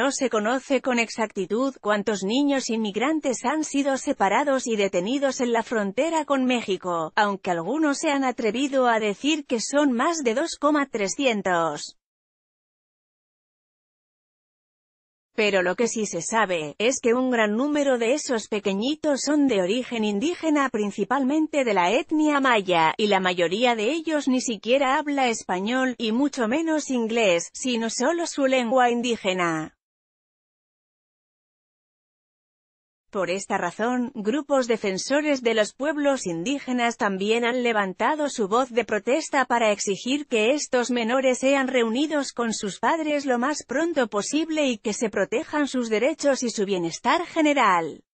no se conoce con exactitud cuántos niños inmigrantes han sido separados y detenidos en la frontera con México, aunque algunos se han atrevido a decir que son más de 2,300. Pero lo que sí se sabe, es que un gran número de esos pequeñitos son de origen indígena principalmente de la etnia maya, y la mayoría de ellos ni siquiera habla español, y mucho menos inglés, sino solo su lengua indígena. Por esta razón, grupos defensores de los pueblos indígenas también han levantado su voz de protesta para exigir que estos menores sean reunidos con sus padres lo más pronto posible y que se protejan sus derechos y su bienestar general.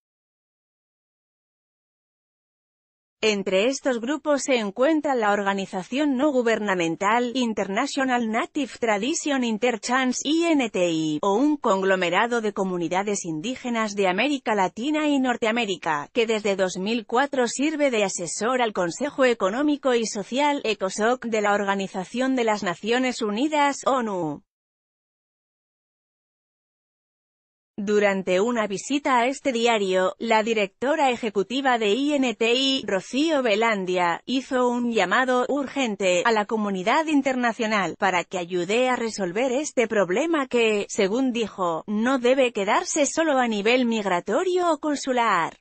Entre estos grupos se encuentra la organización no gubernamental International Native Tradition Interchange INTI, o un conglomerado de comunidades indígenas de América Latina y Norteamérica, que desde 2004 sirve de asesor al Consejo Económico y Social ECOSOC de la Organización de las Naciones Unidas ONU. Durante una visita a este diario, la directora ejecutiva de INTI, Rocío Velandia hizo un llamado urgente a la comunidad internacional para que ayude a resolver este problema que, según dijo, no debe quedarse solo a nivel migratorio o consular.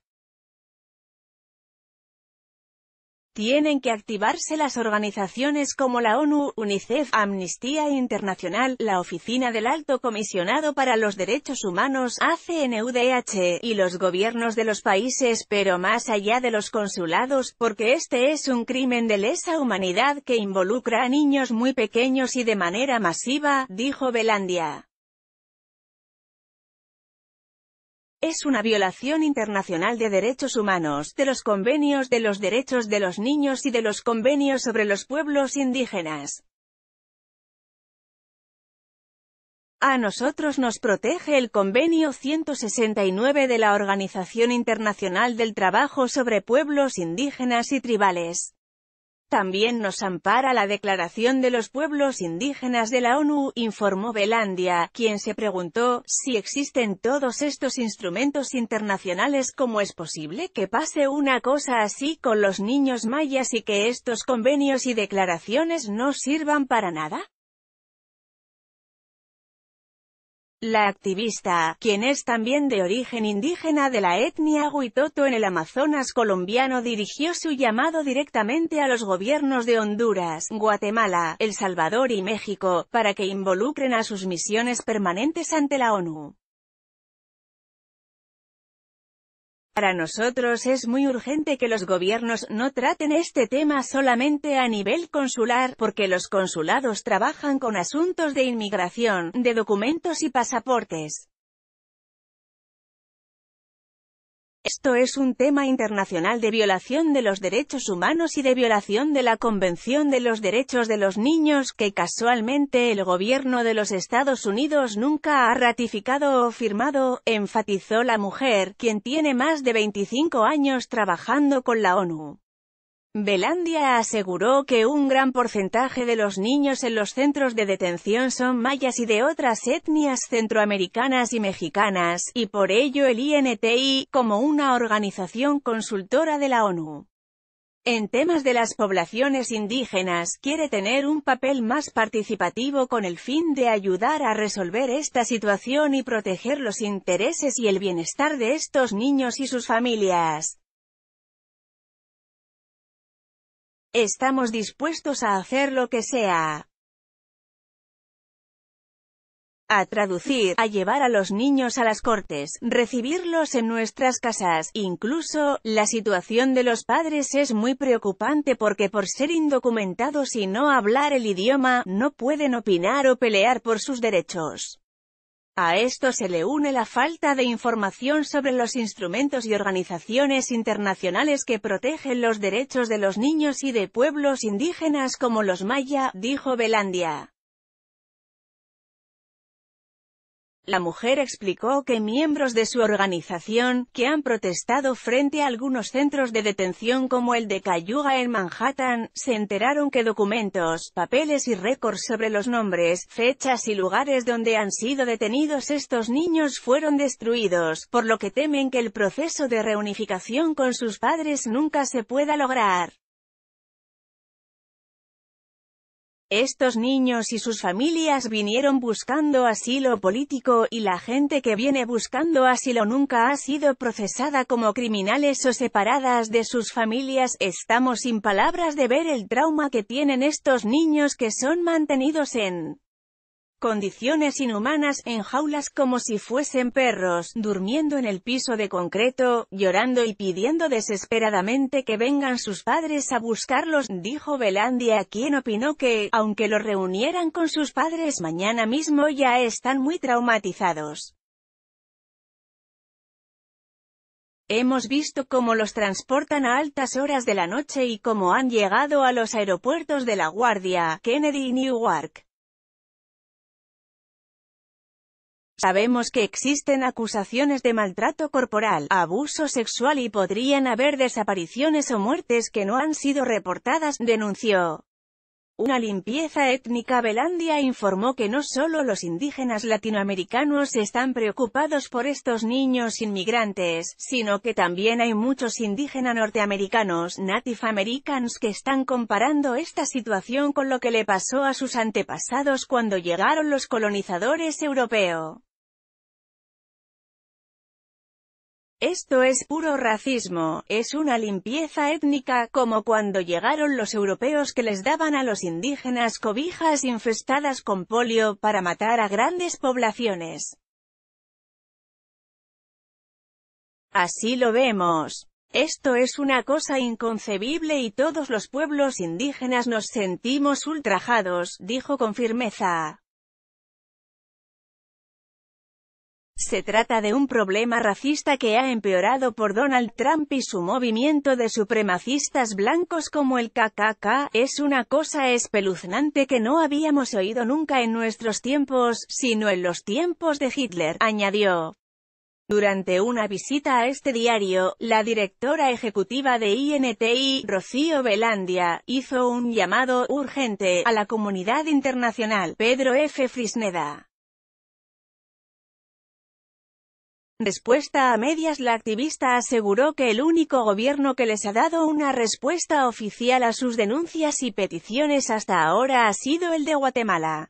Tienen que activarse las organizaciones como la ONU, UNICEF, Amnistía Internacional, la Oficina del Alto Comisionado para los Derechos Humanos, ACNUDH, y los gobiernos de los países, pero más allá de los consulados, porque este es un crimen de lesa humanidad que involucra a niños muy pequeños y de manera masiva, dijo Belandia. es una violación internacional de derechos humanos, de los convenios de los derechos de los niños y de los convenios sobre los pueblos indígenas. A nosotros nos protege el Convenio 169 de la Organización Internacional del Trabajo sobre Pueblos Indígenas y Tribales. También nos ampara la Declaración de los Pueblos Indígenas de la ONU, informó Belandia, quien se preguntó, si existen todos estos instrumentos internacionales ¿cómo es posible que pase una cosa así con los niños mayas y que estos convenios y declaraciones no sirvan para nada? La activista, quien es también de origen indígena de la etnia Huitoto en el Amazonas colombiano dirigió su llamado directamente a los gobiernos de Honduras, Guatemala, El Salvador y México, para que involucren a sus misiones permanentes ante la ONU. Para nosotros es muy urgente que los gobiernos no traten este tema solamente a nivel consular, porque los consulados trabajan con asuntos de inmigración, de documentos y pasaportes. Esto es un tema internacional de violación de los derechos humanos y de violación de la Convención de los Derechos de los Niños que casualmente el gobierno de los Estados Unidos nunca ha ratificado o firmado, enfatizó la mujer, quien tiene más de 25 años trabajando con la ONU. Belandia aseguró que un gran porcentaje de los niños en los centros de detención son mayas y de otras etnias centroamericanas y mexicanas, y por ello el INTI, como una organización consultora de la ONU, en temas de las poblaciones indígenas, quiere tener un papel más participativo con el fin de ayudar a resolver esta situación y proteger los intereses y el bienestar de estos niños y sus familias. Estamos dispuestos a hacer lo que sea. A traducir, a llevar a los niños a las cortes, recibirlos en nuestras casas. Incluso, la situación de los padres es muy preocupante porque por ser indocumentados y no hablar el idioma, no pueden opinar o pelear por sus derechos. A esto se le une la falta de información sobre los instrumentos y organizaciones internacionales que protegen los derechos de los niños y de pueblos indígenas como los maya, dijo Belandia. La mujer explicó que miembros de su organización, que han protestado frente a algunos centros de detención como el de Cayuga en Manhattan, se enteraron que documentos, papeles y récords sobre los nombres, fechas y lugares donde han sido detenidos estos niños fueron destruidos, por lo que temen que el proceso de reunificación con sus padres nunca se pueda lograr. Estos niños y sus familias vinieron buscando asilo político, y la gente que viene buscando asilo nunca ha sido procesada como criminales o separadas de sus familias. Estamos sin palabras de ver el trauma que tienen estos niños que son mantenidos en condiciones inhumanas, en jaulas como si fuesen perros, durmiendo en el piso de concreto, llorando y pidiendo desesperadamente que vengan sus padres a buscarlos, dijo Belandia quien opinó que, aunque los reunieran con sus padres mañana mismo ya están muy traumatizados. Hemos visto cómo los transportan a altas horas de la noche y cómo han llegado a los aeropuertos de La Guardia, Kennedy y Newark. Sabemos que existen acusaciones de maltrato corporal, abuso sexual y podrían haber desapariciones o muertes que no han sido reportadas, denunció. Una limpieza étnica Belandia informó que no solo los indígenas latinoamericanos están preocupados por estos niños inmigrantes, sino que también hay muchos indígenas norteamericanos, Native Americans que están comparando esta situación con lo que le pasó a sus antepasados cuando llegaron los colonizadores europeos. Esto es puro racismo, es una limpieza étnica, como cuando llegaron los europeos que les daban a los indígenas cobijas infestadas con polio para matar a grandes poblaciones. Así lo vemos. Esto es una cosa inconcebible y todos los pueblos indígenas nos sentimos ultrajados, dijo con firmeza. Se trata de un problema racista que ha empeorado por Donald Trump y su movimiento de supremacistas blancos como el KKK, es una cosa espeluznante que no habíamos oído nunca en nuestros tiempos, sino en los tiempos de Hitler, añadió. Durante una visita a este diario, la directora ejecutiva de INTI, Rocío Velandia, hizo un llamado urgente a la comunidad internacional, Pedro F. Frisneda. Respuesta a medias La activista aseguró que el único gobierno que les ha dado una respuesta oficial a sus denuncias y peticiones hasta ahora ha sido el de Guatemala.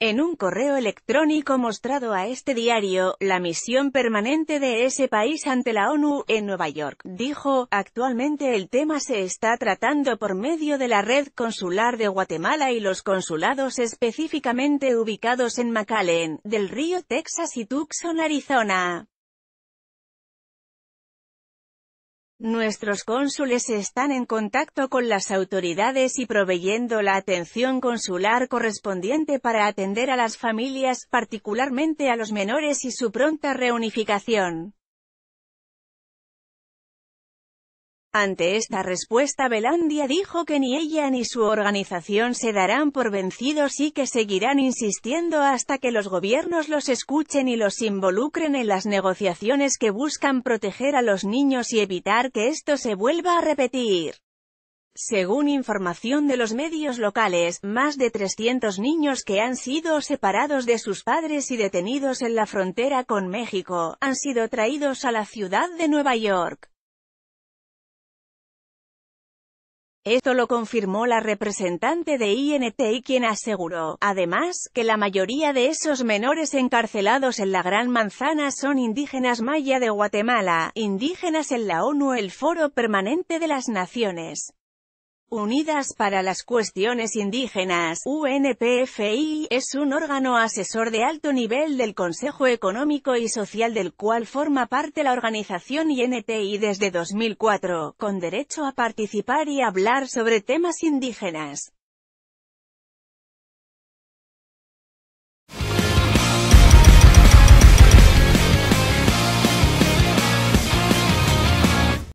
En un correo electrónico mostrado a este diario, la misión permanente de ese país ante la ONU, en Nueva York, dijo, actualmente el tema se está tratando por medio de la red consular de Guatemala y los consulados específicamente ubicados en McAllen, del río Texas y Tucson, Arizona. Nuestros cónsules están en contacto con las autoridades y proveyendo la atención consular correspondiente para atender a las familias, particularmente a los menores y su pronta reunificación. Ante esta respuesta Belandia dijo que ni ella ni su organización se darán por vencidos y que seguirán insistiendo hasta que los gobiernos los escuchen y los involucren en las negociaciones que buscan proteger a los niños y evitar que esto se vuelva a repetir. Según información de los medios locales, más de 300 niños que han sido separados de sus padres y detenidos en la frontera con México, han sido traídos a la ciudad de Nueva York. Esto lo confirmó la representante de y quien aseguró, además, que la mayoría de esos menores encarcelados en la Gran Manzana son indígenas maya de Guatemala, indígenas en la ONU el Foro Permanente de las Naciones. Unidas para las Cuestiones Indígenas, UNPFI, es un órgano asesor de alto nivel del Consejo Económico y Social del cual forma parte la organización I.N.T.I. desde 2004, con derecho a participar y hablar sobre temas indígenas.